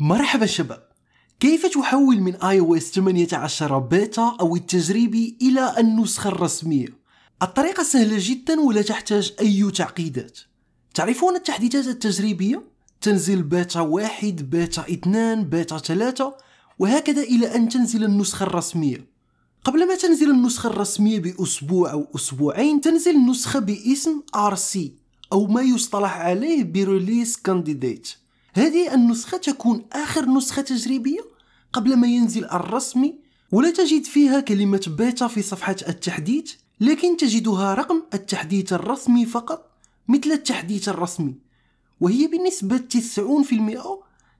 مرحبا شباب كيف تحول من اي او اس 18 بيتا او التجريبي الى النسخة الرسمية؟ الطريقة سهلة جدا ولا تحتاج اي تعقيدات تعرفون التحديثات التجريبية؟ تنزل بيتا واحد بيتا اثنان بيتا ثلاثة وهكذا الى ان تنزل النسخة الرسمية قبل ما تنزل النسخة الرسمية بأسبوع أو أسبوعين تنزل نسخة باسم RC أو ما يصطلح عليه بريليس كانديديت هذه النسخة تكون آخر نسخة تجريبية قبل ما ينزل الرسمي ولا تجد فيها كلمة بيتا في صفحة التحديث لكن تجدها رقم التحديث الرسمي فقط مثل التحديث الرسمي وهي بنسبة 90%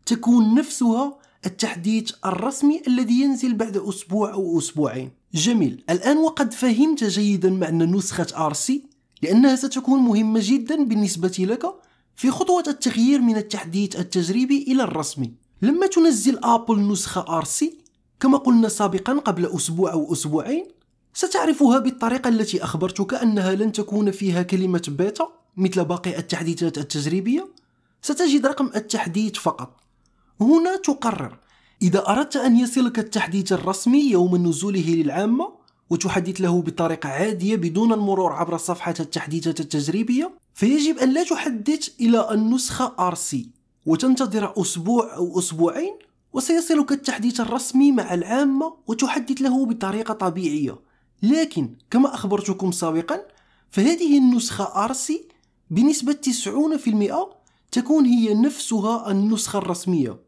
تكون نفسها التحديث الرسمي الذي ينزل بعد أسبوع أو أسبوعين جميل الآن وقد فهمت جيدا معنى نسخة RC لأنها ستكون مهمة جدا بالنسبة لك في خطوة التغيير من التحديث التجريبي إلى الرسمي لما تنزل آبل نسخة RC كما قلنا سابقا قبل أسبوع أو أسبوعين ستعرفها بالطريقة التي أخبرتك أنها لن تكون فيها كلمة بيتا مثل باقي التحديثات التجريبية ستجد رقم التحديث فقط هنا تقرر إذا أردت أن يصلك التحديث الرسمي يوم نزوله للعامة وتحدث له بطريقة عادية بدون المرور عبر صفحة التحديثات التجريبية فيجب أن لا تحدث إلى النسخة RC وتنتظر أسبوع أو أسبوعين وسيصلك التحديث الرسمي مع العامة وتحدث له بطريقة طبيعية لكن كما أخبرتكم سابقا فهذه النسخة RC بنسبة 90% تكون هي نفسها النسخة الرسمية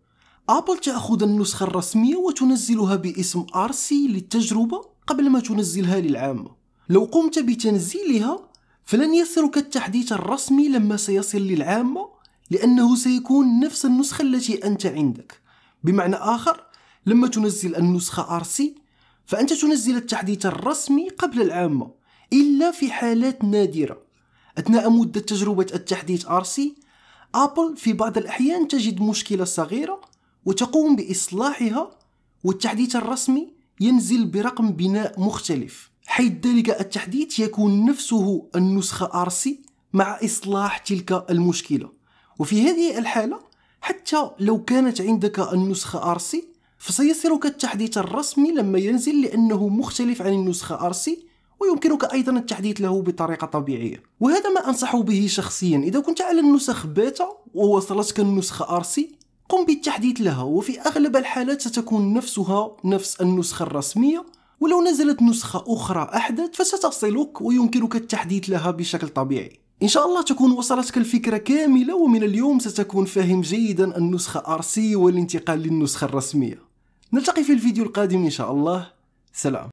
أبل تأخذ النسخة الرسمية وتنزلها باسم RC للتجربة قبل ما تنزلها للعامة لو قمت بتنزيلها فلن يسرك التحديث الرسمي لما سيصل للعامة لأنه سيكون نفس النسخة التي أنت عندك بمعنى آخر لما تنزل النسخة RC فأنت تنزل التحديث الرسمي قبل العامة إلا في حالات نادرة أثناء مدة تجربة التحديث RC أبل في بعض الأحيان تجد مشكلة صغيرة وتقوم بإصلاحها والتحديث الرسمي ينزل برقم بناء مختلف حيث ذلك التحديث يكون نفسه النسخة RC مع إصلاح تلك المشكلة وفي هذه الحالة حتى لو كانت عندك النسخة RC فسيصلك التحديث الرسمي لما ينزل لأنه مختلف عن النسخة RC ويمكنك أيضا التحديث له بطريقة طبيعية وهذا ما أنصح به شخصيا إذا كنت على النسخ بيتا ووصلتك النسخة RC قم بالتحديث لها وفي أغلب الحالات ستكون نفسها نفس النسخة الرسمية ولو نزلت نسخة أخرى أحدث فستصلك ويمكنك التحديث لها بشكل طبيعي إن شاء الله تكون وصلتك الفكرة كاملة ومن اليوم ستكون فاهم جيدا النسخة RC والانتقال للنسخة الرسمية نلتقي في الفيديو القادم إن شاء الله سلام